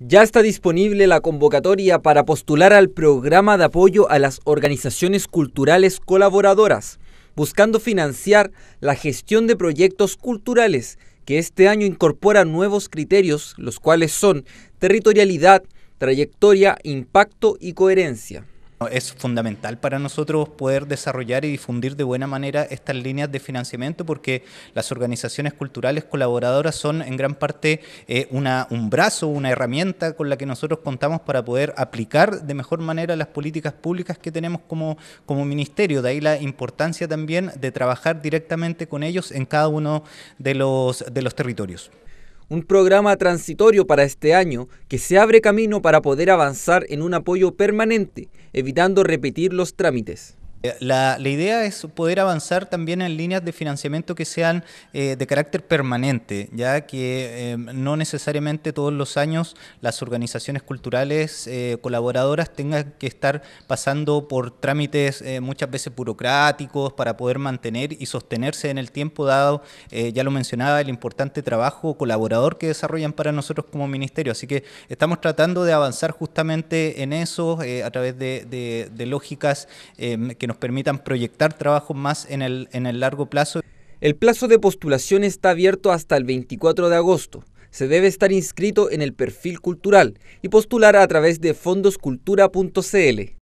Ya está disponible la convocatoria para postular al programa de apoyo a las organizaciones culturales colaboradoras, buscando financiar la gestión de proyectos culturales que este año incorpora nuevos criterios, los cuales son territorialidad, trayectoria, impacto y coherencia. Es fundamental para nosotros poder desarrollar y difundir de buena manera estas líneas de financiamiento porque las organizaciones culturales colaboradoras son en gran parte eh, un brazo, una herramienta con la que nosotros contamos para poder aplicar de mejor manera las políticas públicas que tenemos como, como ministerio. De ahí la importancia también de trabajar directamente con ellos en cada uno de los, de los territorios un programa transitorio para este año que se abre camino para poder avanzar en un apoyo permanente, evitando repetir los trámites. Eh, la, idea es poder avanzar también en líneas de financiamiento que sean eh, de carácter permanente, ya que em, no necesariamente todos los años las organizaciones culturales eh, colaboradoras tengan que estar pasando por trámites muchas veces burocráticos para poder mantener y sostenerse en el tiempo dado, ya lo mencionaba, el importante trabajo colaborador que desarrollan para nosotros como ministerio. Así que estamos tratando de avanzar justamente en eso a través de, de, de lógicas em, que nos permitan proyectar trabajos más en el, en el largo plazo. El plazo de postulación está abierto hasta el 24 de agosto. Se debe estar inscrito en el perfil cultural y postular a través de fondoscultura.cl.